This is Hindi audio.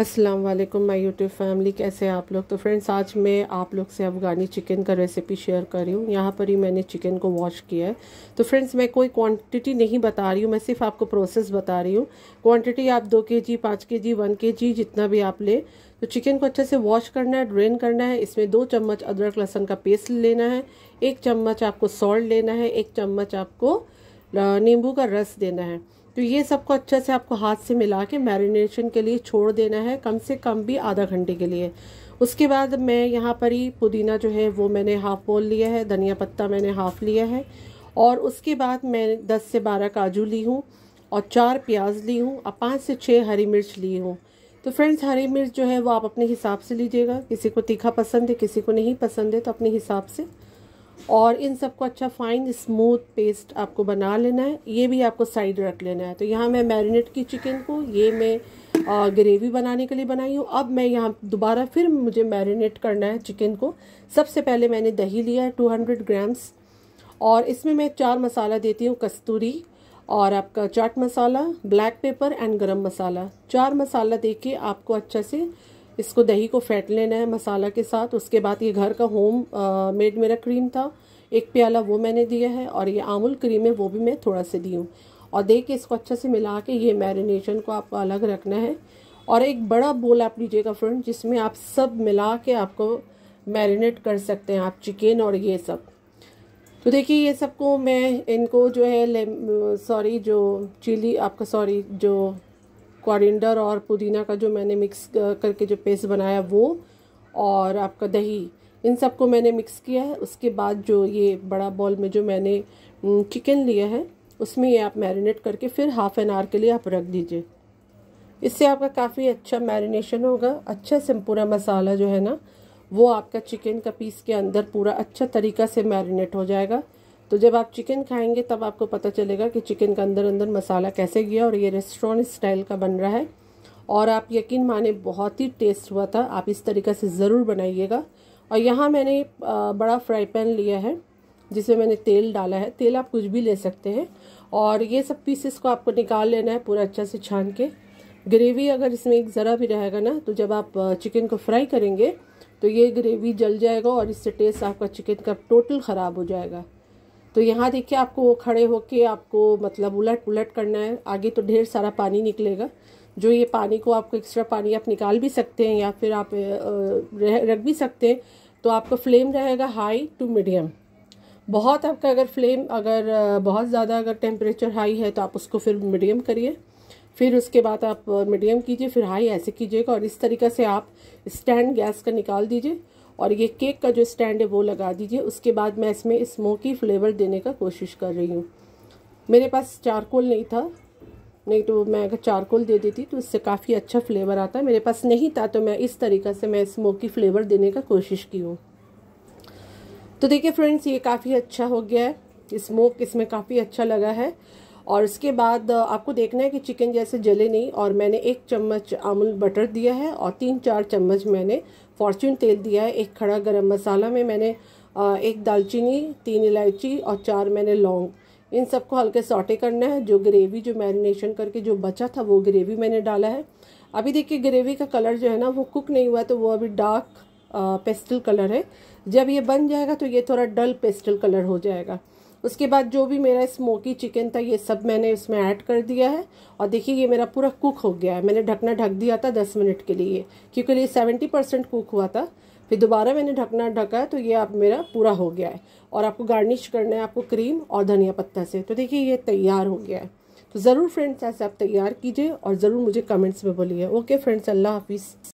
अस्सलाम वालेकुम माय यूट्यूब फैमिली कैसे आप लोग तो फ्रेंड्स आज मैं आप लोग से अफ़गानी चिकन का रेसिपी शेयर कर रही हूँ यहाँ पर ही मैंने चिकन को वॉश किया है तो फ्रेंड्स मैं कोई क्वांटिटी नहीं बता रही हूँ मैं सिर्फ आपको प्रोसेस बता रही हूँ क्वांटिटी आप दो के जी पाँच के जी वन के जी जितना भी आप लें तो चिकन को अच्छे से वॉश करना है ड्रेन करना है इसमें दो चम्मच अदरक लहसन का पेस्ट लेना है एक चम्मच आपको सॉल्ट लेना है एक चम्मच आपको नींबू का रस देना है तो ये सबको अच्छे से आपको हाथ से मिला के मैरिनेशन के लिए छोड़ देना है कम से कम भी आधा घंटे के लिए उसके बाद मैं यहाँ पर ही पुदीना जो है वो मैंने हाफ बोल लिया है धनिया पत्ता मैंने हाफ लिया है और उसके बाद मैं 10 से 12 काजू ली हूँ और चार प्याज ली हूँ और पाँच से छः हरी मिर्च ली हूँ तो फ्रेंड्स हरी मिर्च जो है वो आप अपने हिसाब से लीजिएगा किसी को तीखा पसंद है किसी को नहीं पसंद है तो अपने हिसाब से और इन सबको अच्छा फाइन स्मूथ पेस्ट आपको बना लेना है ये भी आपको साइड रख लेना है तो यहाँ मैं मैरिनेट की चिकन को ये मैं ग्रेवी बनाने के लिए बनाई हूँ अब मैं यहाँ दोबारा फिर मुझे मैरिनेट करना है चिकन को सबसे पहले मैंने दही लिया है हंड्रेड ग्राम्स और इसमें मैं चार मसाला देती हूँ कस्तूरी और आपका chaat masala black pepper and garam masala चार मसाला दे के आपको अच्छा से इसको दही को फेंट लेना है मसाला के साथ उसके बाद ये घर का होम मेड मेरा क्रीम था एक प्याला वो मैंने दिया है और ये आमूल क्रीम है वो भी मैं थोड़ा से दी हूँ और देख के इसको अच्छे से मिला के ये मैरिनेशन को आपको अलग रखना है और एक बड़ा बोल आप लीजिएगा फ्रेंड जिसमें आप सब मिला के आपको मैरिनेट कर सकते हैं आप चिकन और ये सब तो देखिए ये सबको मैं इनको जो है सॉरी जो चिली आपका सॉरी जो कॉरिंडर और पुदीना का जो मैंने मिक्स करके जो पेस्ट बनाया वो और आपका दही इन सबको मैंने मिक्स किया है उसके बाद जो ये बड़ा बॉल में जो मैंने चिकन लिया है उसमें ये आप मैरिनेट करके फिर हाफ एन आवर के लिए आप रख दीजिए इससे आपका काफ़ी अच्छा मैरिनेशन होगा अच्छा से पूरा मसाला जो है ना वो आपका चिकन का पीस के अंदर पूरा अच्छा तरीका से मैरिनेट हो जाएगा तो जब आप चिकन खाएंगे तब आपको पता चलेगा कि चिकन का अंदर अंदर मसाला कैसे गया और ये रेस्टोरेंट स्टाइल का बन रहा है और आप यकीन माने बहुत ही टेस्ट हुआ था आप इस तरीक़े से ज़रूर बनाइएगा और यहाँ मैंने बड़ा फ्राई पैन लिया है जिसमें मैंने तेल डाला है तेल आप कुछ भी ले सकते हैं और ये सब पीसेस को आपको निकाल लेना है पूरा अच्छा से छान के ग्रेवी अगर इसमें एक ज़रा भी रहेगा ना तो जब आप चिकन को फ्राई करेंगे तो ये ग्रेवी जल जाएगा और इससे टेस्ट आपका चिकन का टोटल ख़राब हो जाएगा तो यहाँ देखिए आपको वो खड़े होके आपको मतलब उलट पुलट करना है आगे तो ढेर सारा पानी निकलेगा जो ये पानी को आपको एक्स्ट्रा पानी आप निकाल भी सकते हैं या फिर आप रख भी सकते हैं तो आपका फ्लेम रहेगा हाई टू मीडियम बहुत आपका अगर फ्लेम अगर बहुत ज़्यादा अगर टेम्परेचर हाई है तो आप उसको फिर मीडियम करिए फिर उसके बाद आप मीडियम कीजिए फिर हाई ऐसे कीजिएगा और इस तरीके से आप स्टैंड गैस का निकाल दीजिए और ये केक का जो स्टैंड है वो लगा दीजिए उसके बाद मैं इसमें स्मोकी फ्लेवर देने का कोशिश कर रही हूँ मेरे पास चारकोल नहीं था नहीं तो मैं अगर चारकोल दे देती तो इससे काफ़ी अच्छा फ्लेवर आता है मेरे पास नहीं था तो मैं इस तरीक़ा से मैं स्मोकी फ्लेवर देने का कोशिश की हूँ तो देखिए फ्रेंड्स ये काफ़ी अच्छा हो गया है स्मोक इसमें काफ़ी अच्छा लगा है और इसके बाद आपको देखना है कि चिकन जैसे जले नहीं और मैंने एक चम्मच आमूल बटर दिया है और तीन चार चम्मच मैंने फॉर्चून तेल दिया है एक खड़ा गरम मसाला में मैंने एक दालचीनी तीन इलायची और चार मैंने लौंग इन सबको हल्के सॉटे करना है जो ग्रेवी जो मैरिनेशन करके जो बचा था वो ग्रेवी मैंने डाला है अभी देखिए ग्रेवी का कलर जो है ना वो कुक नहीं हुआ तो वो अभी डार्क पेस्टल कलर है जब ये बन जाएगा तो ये थोड़ा डल पेस्टल कलर हो जाएगा उसके बाद जो भी मेरा स्मोकी चिकन था ये सब मैंने इसमें ऐड कर दिया है और देखिए ये मेरा पूरा कुक हो गया है मैंने ढकना ढक दिया था दस मिनट के लिए क्योंकि ये सेवेंटी परसेंट कुक हुआ था फिर दोबारा मैंने ढकना ढका तो ये आप मेरा पूरा हो गया है और आपको गार्निश करना है आपको क्रीम और धनिया पत्ता से तो देखिए ये तैयार हो गया है तो ज़रूर फ्रेंड्स ऐसे आप तैयार कीजिए और ज़रूर मुझे कमेंट्स में बोलिए ओके फ्रेंड्स अल्लाह हाफिज़